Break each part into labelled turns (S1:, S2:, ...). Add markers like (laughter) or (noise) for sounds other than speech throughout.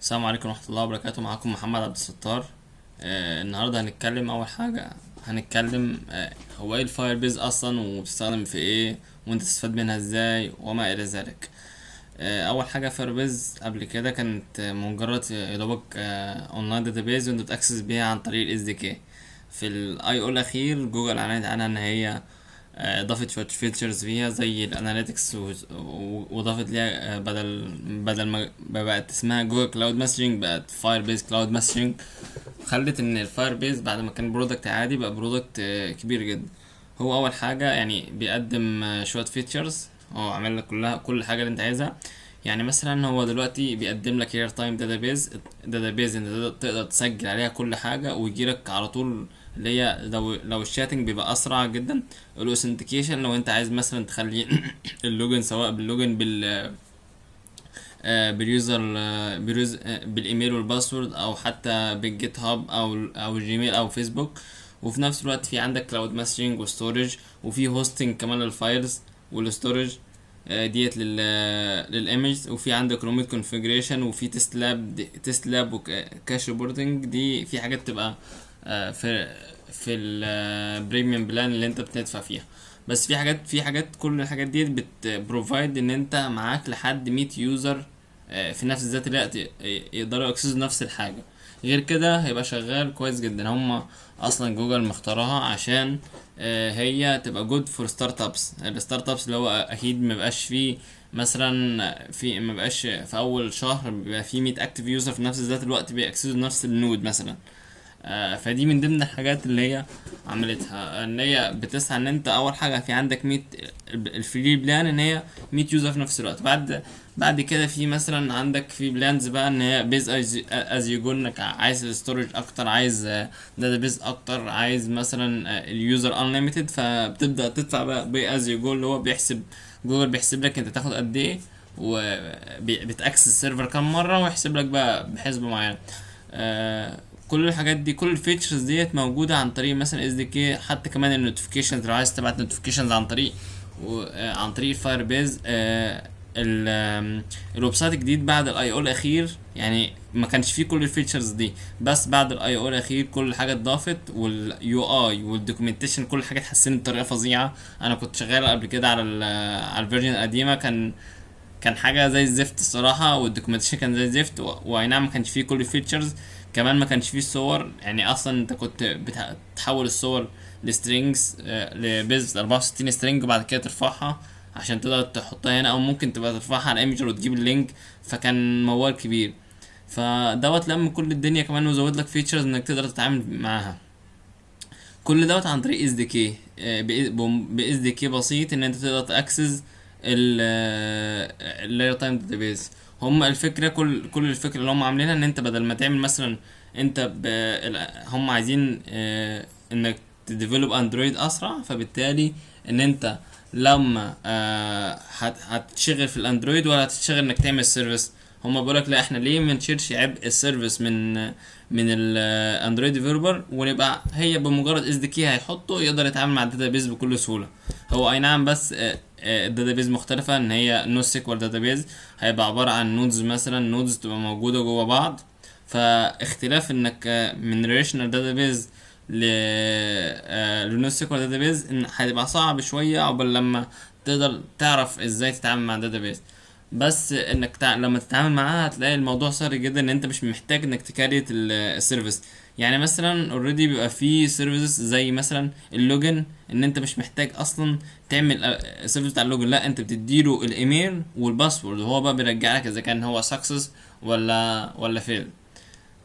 S1: السلام عليكم ورحمة الله وبركاته معاكم محمد عبد الستار آه النهاردة هنتكلم أول حاجة هنتكلم آه هو ايه الفاير بيز أصلا وبتستخدم في ايه وانت تستفاد منها ازاي وما إلى ذلك آه أول حاجة فاير بيز قبل كده كانت مجرد يدوبك آه أونلاين بيز وانت بتأكسس بيها عن طريق الاس دي كي في الأي أو الأخير جوجل أعلنت عنها إن هي اضافت آه، شويه فيتشرز فيها زي الاناليتكس واضافت ليها آه، بدل بدل ما بقت اسمها جوجل كلاود مسجنج بقت فاير بيز كلاود مسجنج خلت ان الفاير بيز بعد ما كان برودكت عادي بقى برودكت آه، كبير جدا هو اول حاجه يعني بيقدم شويه فيتشرز هو عامل لك كلها كل حاجه اللي انت عايزها يعني مثلا هو دلوقتي بيقدم لك اير تايم داتابيز داتابيز انت تقدر تسجل عليها كل حاجه ويجي لك على طول اللي هي لو لو الشاتنج بيبقى اسرع جدا الاوثنتيكيشن لو انت عايز مثلا تخلي (coughs) اللوجن سواء باللوجن بال آه، باليوزر آه، بيروز آه، بالايميل والباسورد او حتى بالجيت هاب او او الجيميل او فيسبوك وفي نفس الوقت في عندك كلاود ماسجنج وستورج وفي هوستنج كمان للفايلز والستورج ديت لل للايمج وفي عندك روميت كونفيجريشن وفي تيست لاب تيست لاب وكاش ريبورتنج دي في حاجات تبقى آه، في في البريميوم بلان آه، اللي انت بتدفع فيها بس في حاجات في حاجات كل الحاجات ديت بتبروفايد ان انت معاك لحد 100 يوزر آه، في نفس ذات الوقت يقدروا يكسسوا نفس الحاجه غير كده هيبقى شغال كويس جدا هم اصلا جوجل مختارها عشان هي تبقى جود فور ستارت ابس الستارت ابس اللي هو اكيد مبقاش فيه مثلا في مبقاش في اول شهر بيبقى فيه 100 اكتف يوزر في نفس ذات الوقت بيأكسسوا نفس النود مثلا آه، فدي من ضمن الحاجات اللي هي عملتها ان هي بتسعى ان انت اول حاجه في عندك 100 الفري بلان ان هي 100 يوزر في نفس الوقت بعد بعد كده في مثلا عندك في بلانز بقى ان هي بيز از يو انك عايز الاستورج اكتر عايز داتا بيز اكتر عايز مثلا اليوزر انليميتد فبتبدا تدفع بقى بي از يو اللي هو بيحسب جوجل بيحسب لك انت تاخد قد ايه وبتاكسس السيرفر كام مره ويحسب لك بقى بحسبه معين آه كل الحاجات دي كل الفيتشرز ديت موجوده عن طريق مثلا اس دي كي حتى كمان النوتيفيكيشنز لو عايز تبعت نوتيفيكيشنز عن طريق آه، عن طريق فاير آه، بيز الويب سايت الجديد بعد الاي او الاخير يعني ما كانش فيه كل الفيتشرز دي بس بعد الاي او الاخير كل حاجه اتضافت واليو اي والدوكيومنتيشن كل حاجه اتحسنت بطريقه فظيعه انا كنت شغال قبل كده على ال على الفيرجن القديمه كان كان حاجه زي الزفت الصراحه والدوكيومنتيشن كان زي الزفت واي نعم ما كانش فيه كل الفيتشرز كمان ما كانش فيه صور يعني اصلا انت كنت بتحول الصور لسترينجز لبيز 64 سترينج وبعد كده ترفعها عشان تقدر تحطها هنا او ممكن تبقى ترفعها على ايميجر وتجيب اللينك فكان موال كبير فدوت لم كل الدنيا كمان وزود لك فيتشرز انك تقدر تتعامل معاها كل دوت عن طريق اس دي كي باس دي كي بسيط ان انت تقدر تاكسس اللاير تايم داتابيز هم الفكره كل كل الفكره اللي هم عاملينها ان انت بدل ما تعمل مثلا انت هم عايزين آه، انك تديفلوب اندرويد اسرع فبالتالي ان انت لما آه، هتشغل في الاندرويد ولا هتشتغل انك تعمل سيرفيس هما لك لا احنا ليه ما نشيلش عبء السيرفيس من من الاندرويد ديفلوبر ونبقى هي بمجرد اس دي كي هيحطه يقدر يتعامل مع الداتا بيز بكل سهوله هو اي نعم بس آه، داتابيز مختلفه ان هي نو سيكوال داتابيز هيبقى عباره عن نودز مثلا نودز تبقى موجوده جوا بعض فاختلاف انك آه، من ريليشنال داتابيز ل نو سيكوال داتابيز ان هتبقى صعب شويه عقبال لما تقدر تعرف ازاي تتعامل مع داتابيز بس انك تع... لما تتعامل معاها هتلاقي الموضوع سهل جدا ان انت مش محتاج انك تكريت السيرفيس يعني مثلا اوريدي بيبقى في سيرفيسز زي مثلا اللوجن ان انت مش محتاج اصلا تعمل آه، سيرفيس بتاع اللوجن لا انت بتديله الايميل والباسورد وهو بقى بيرجع لك اذا كان هو سكسس ولا ولا فيل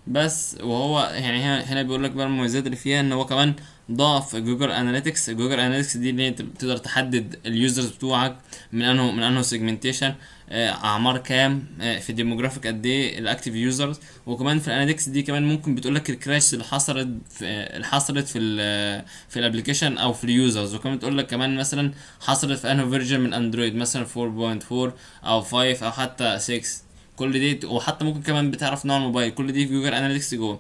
S1: بس وهو يعني هنا بيقول لك بقى المميزات اللي فيها ان هو كمان ضاف جوجل اناليتكس جوجل اناليتكس دي اللي تقدر تحدد اليوزرز بتوعك من انه من انه سيجمنتيشن آه، اعمار كام آه، في الديموغرافيك قد ايه الاكتيف يوزرز وكمان في الاناليتكس دي كمان ممكن بتقول لك الكراش اللي حصلت اللي حصلت في ال في الابلكيشن او في اليوزرز وكمان تقول لك كمان مثلا حصلت في انه فيرجن من اندرويد مثلا 4.4 او 5 او حتى 6 كل دي وحتى ممكن كمان بتعرف نوع الموبايل كل دي في جوجل اناليتكس جوه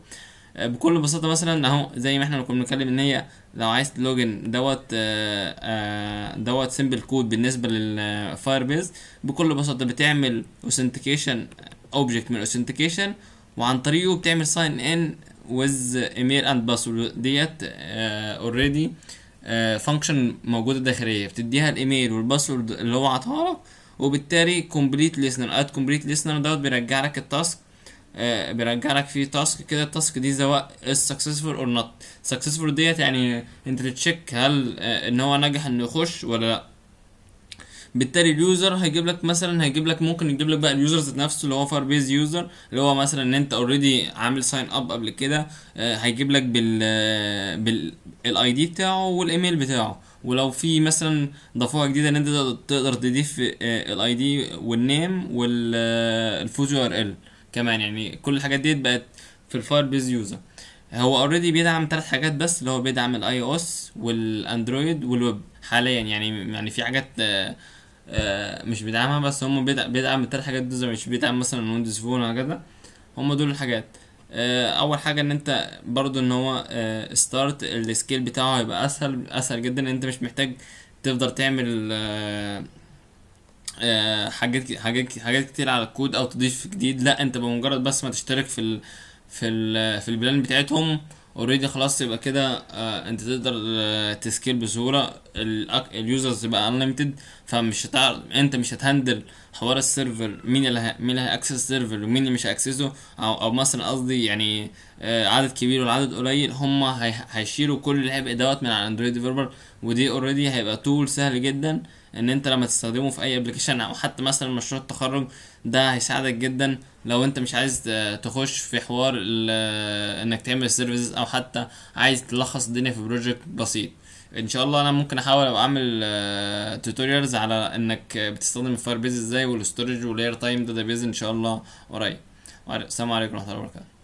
S1: آه، بكل بساطه مثلا اهو زي ما احنا كنا بنتكلم ان هي لو عايز تلوجن دوت آه، آه، دوت سيمبل كود بالنسبه للفاير بيز بكل بساطه بتعمل اوثنتيكيشن اوبجكت من اوثنتيكيشن وعن طريقه بتعمل ساين ان ويز ايميل اند باسورد ديت اوريدي فانكشن موجوده داخليه بتديها الايميل والباسورد اللي هو عطاها لك وبالتالي كومبليت ليسنر اد كومبليت ليسنر دوت بيرجع لك التاسك آه، بيرجع لك في تاسك كده التاسك دي سواء سكسسفول اور نوت سكسسفول ديت يعني انت تشيك هل آه، ان هو نجح انه يخش ولا لا بالتالي اليوزر هيجيب لك مثلا هيجيب لك ممكن يجيب لك بقى اليوزر ذات نفسه اللي هو فار بيز يوزر اللي هو مثلا ان انت اوريدي عامل ساين اب قبل كده آه، هيجيب لك بال بالاي دي بتاعه والايميل بتاعه ولو في مثلا ضفوها جديده ان انت تقدر تضيف الاي دي والنيم والفوز يو ار ال كمان يعني كل الحاجات ديت بقت في الفاير بيز يوزر هو اوريدي بيدعم ثلاث حاجات بس اللي هو بيدعم الاي او اس والاندرويد والويب حاليا يعني يعني في حاجات آه، آه، مش بيدعمها بس هم بيدعم الثلاث حاجات دول مش بيدعم مثلا ويندوز فون وهكذا هم دول الحاجات آه، اول حاجه ان انت برضو ان هو ستارت السكيل بتاعه هيبقى اسهل اسهل جدا انت مش محتاج تفضل تعمل آه، حاجات حاجات حاجات كتير على الكود او تضيف جديد لا انت بمجرد بس ما تشترك في الـ في الـ في البلان بتاعتهم اوريدي خلاص يبقى كده آه، انت تقدر آه، تسكيل بسهوله اليوزرز يبقى انليمتد فمش هتعرف انت مش هتهندل حوار السيرفر مين اللي مين اللي هياكسس السيرفر ومين اللي مش هياكسسه او او مثلا قصدي يعني آه، عدد كبير والعدد قليل هم هيشيلوا كل العبء دوت من على اندرويد ديفلوبر ودي اوريدي هيبقى تول سهل جدا ان انت لما تستخدمه في اي ابلكيشن او حتى مثلا مشروع التخرج ده هيساعدك جدا لو انت مش عايز تخش في حوار انك تعمل سيرفيسز او حتى عايز تلخص الدنيا في بروجكت بسيط ان شاء الله انا ممكن احاول ابقى اعمل توتوريالز آه، على انك بتستخدم الفاير بيز ازاي والاستورج واللاير تايم داتا بيز ان شاء الله قريب السلام عليكم ورحمه الله وبركاته